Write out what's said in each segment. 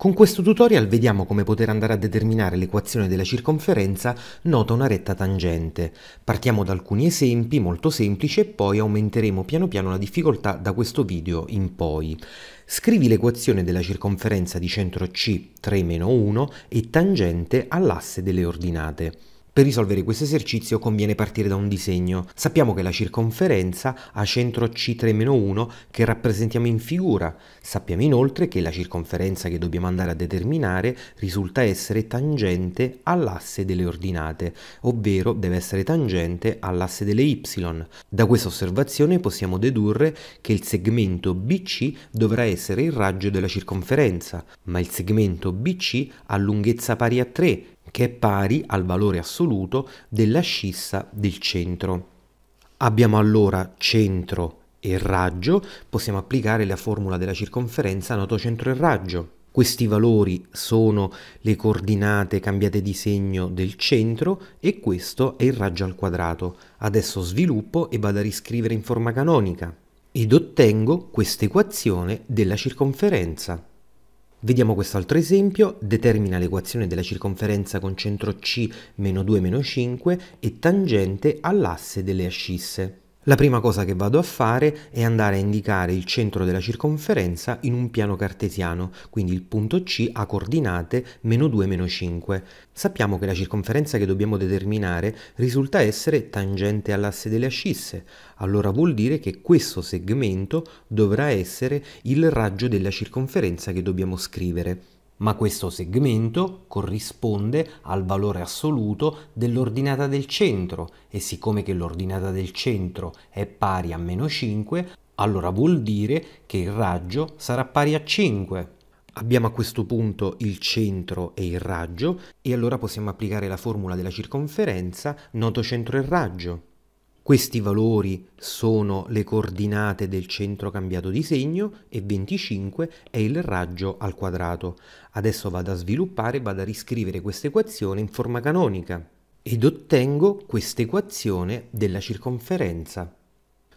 Con questo tutorial vediamo come poter andare a determinare l'equazione della circonferenza nota una retta tangente. Partiamo da alcuni esempi molto semplici e poi aumenteremo piano piano la difficoltà da questo video in poi. Scrivi l'equazione della circonferenza di centro C 3-1 e tangente all'asse delle ordinate. Per risolvere questo esercizio conviene partire da un disegno. Sappiamo che la circonferenza ha centro C3-1 che rappresentiamo in figura. Sappiamo inoltre che la circonferenza che dobbiamo andare a determinare risulta essere tangente all'asse delle ordinate, ovvero deve essere tangente all'asse delle y. Da questa osservazione possiamo dedurre che il segmento BC dovrà essere il raggio della circonferenza, ma il segmento BC ha lunghezza pari a 3 che è pari al valore assoluto della scissa del centro. Abbiamo allora centro e raggio, possiamo applicare la formula della circonferenza noto centro e raggio. Questi valori sono le coordinate cambiate di segno del centro e questo è il raggio al quadrato. Adesso sviluppo e vado a riscrivere in forma canonica ed ottengo questa equazione della circonferenza. Vediamo quest'altro esempio, determina l'equazione della circonferenza con centro C meno 2 meno 5 e tangente all'asse delle ascisse. La prima cosa che vado a fare è andare a indicare il centro della circonferenza in un piano cartesiano, quindi il punto C a coordinate meno 2 meno 5. Sappiamo che la circonferenza che dobbiamo determinare risulta essere tangente all'asse delle ascisse, allora vuol dire che questo segmento dovrà essere il raggio della circonferenza che dobbiamo scrivere ma questo segmento corrisponde al valore assoluto dell'ordinata del centro e siccome che l'ordinata del centro è pari a meno 5, allora vuol dire che il raggio sarà pari a 5. Abbiamo a questo punto il centro e il raggio e allora possiamo applicare la formula della circonferenza noto centro e raggio. Questi valori sono le coordinate del centro cambiato di segno e 25 è il raggio al quadrato. Adesso vado a sviluppare, vado a riscrivere questa equazione in forma canonica ed ottengo questa equazione della circonferenza.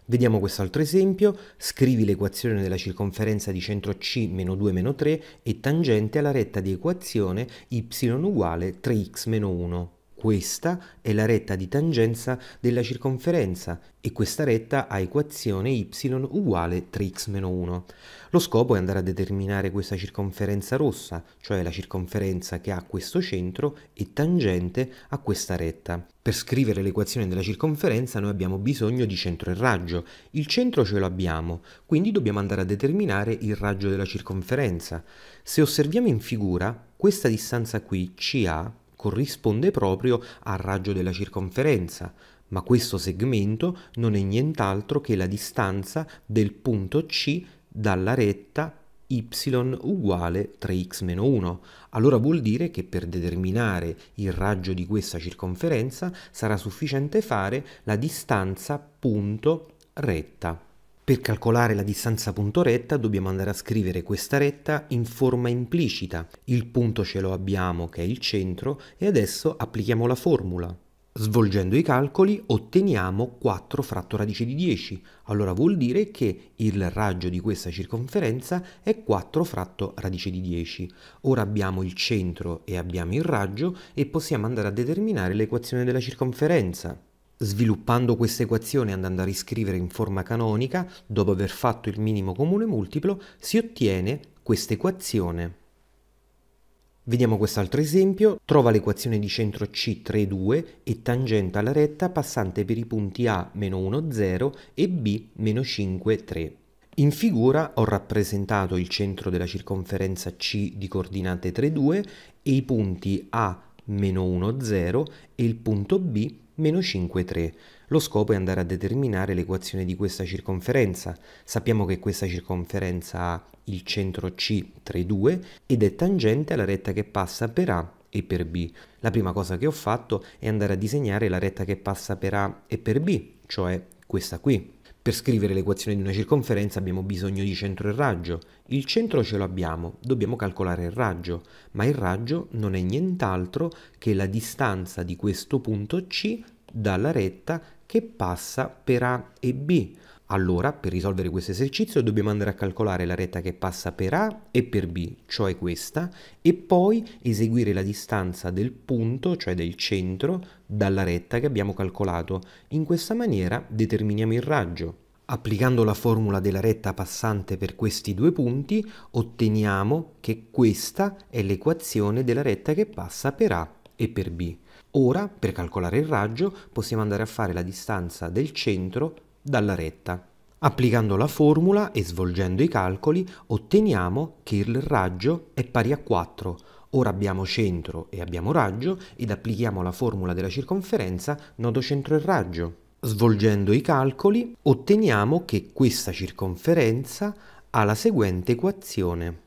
Vediamo quest'altro esempio, scrivi l'equazione della circonferenza di centro C meno 2 meno 3 e tangente alla retta di equazione y uguale 3x meno 1. Questa è la retta di tangenza della circonferenza e questa retta ha equazione y uguale 3x-1. Lo scopo è andare a determinare questa circonferenza rossa, cioè la circonferenza che ha questo centro e tangente a questa retta. Per scrivere l'equazione della circonferenza noi abbiamo bisogno di centro e raggio. Il centro ce lo abbiamo, quindi dobbiamo andare a determinare il raggio della circonferenza. Se osserviamo in figura, questa distanza qui, CA, corrisponde proprio al raggio della circonferenza, ma questo segmento non è nient'altro che la distanza del punto C dalla retta y uguale 3x-1. Allora vuol dire che per determinare il raggio di questa circonferenza sarà sufficiente fare la distanza punto retta. Per calcolare la distanza punto retta dobbiamo andare a scrivere questa retta in forma implicita. Il punto ce lo abbiamo che è il centro e adesso applichiamo la formula. Svolgendo i calcoli otteniamo 4 fratto radice di 10, allora vuol dire che il raggio di questa circonferenza è 4 fratto radice di 10. Ora abbiamo il centro e abbiamo il raggio e possiamo andare a determinare l'equazione della circonferenza. Sviluppando questa equazione andando a riscrivere in forma canonica, dopo aver fatto il minimo comune multiplo, si ottiene questa equazione. Vediamo quest'altro esempio, trova l'equazione di centro C32 e tangente alla retta passante per i punti A-1, 0 e B-5, 3. In figura ho rappresentato il centro della circonferenza C di coordinate 3,2 e i punti A, meno 1, 0 e il punto B meno 5, 3. Lo scopo è andare a determinare l'equazione di questa circonferenza. Sappiamo che questa circonferenza ha il centro C 3, 2 ed è tangente alla retta che passa per A e per B. La prima cosa che ho fatto è andare a disegnare la retta che passa per A e per B, cioè questa qui. Per scrivere l'equazione di una circonferenza abbiamo bisogno di centro e raggio. Il centro ce lo abbiamo, dobbiamo calcolare il raggio, ma il raggio non è nient'altro che la distanza di questo punto C dalla retta che passa per A e B. Allora, per risolvere questo esercizio dobbiamo andare a calcolare la retta che passa per A e per B, cioè questa, e poi eseguire la distanza del punto, cioè del centro, dalla retta che abbiamo calcolato. In questa maniera determiniamo il raggio. Applicando la formula della retta passante per questi due punti, otteniamo che questa è l'equazione della retta che passa per A e per B. Ora, per calcolare il raggio, possiamo andare a fare la distanza del centro dalla retta. Applicando la formula e svolgendo i calcoli otteniamo che il raggio è pari a 4. Ora abbiamo centro e abbiamo raggio ed applichiamo la formula della circonferenza nodo centro e raggio. Svolgendo i calcoli otteniamo che questa circonferenza ha la seguente equazione.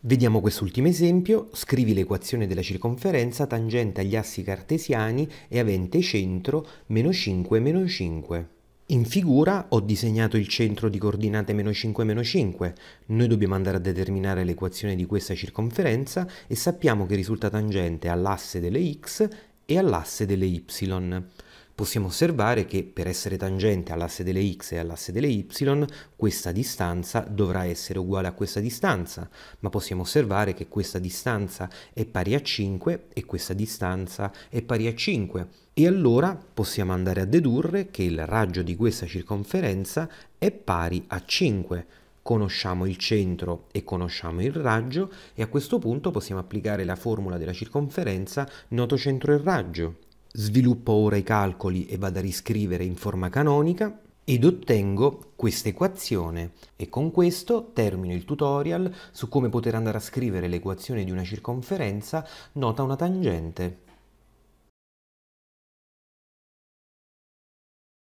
Vediamo quest'ultimo esempio, scrivi l'equazione della circonferenza tangente agli assi cartesiani e avente centro meno 5 meno 5. In figura ho disegnato il centro di coordinate meno 5 meno 5, noi dobbiamo andare a determinare l'equazione di questa circonferenza e sappiamo che risulta tangente all'asse delle x e all'asse delle y possiamo osservare che per essere tangente all'asse delle x e all'asse delle y, questa distanza dovrà essere uguale a questa distanza, ma possiamo osservare che questa distanza è pari a 5 e questa distanza è pari a 5. E allora possiamo andare a dedurre che il raggio di questa circonferenza è pari a 5. Conosciamo il centro e conosciamo il raggio e a questo punto possiamo applicare la formula della circonferenza noto centro e raggio sviluppo ora i calcoli e vado a riscrivere in forma canonica ed ottengo questa equazione e con questo termino il tutorial su come poter andare a scrivere l'equazione di una circonferenza nota una tangente.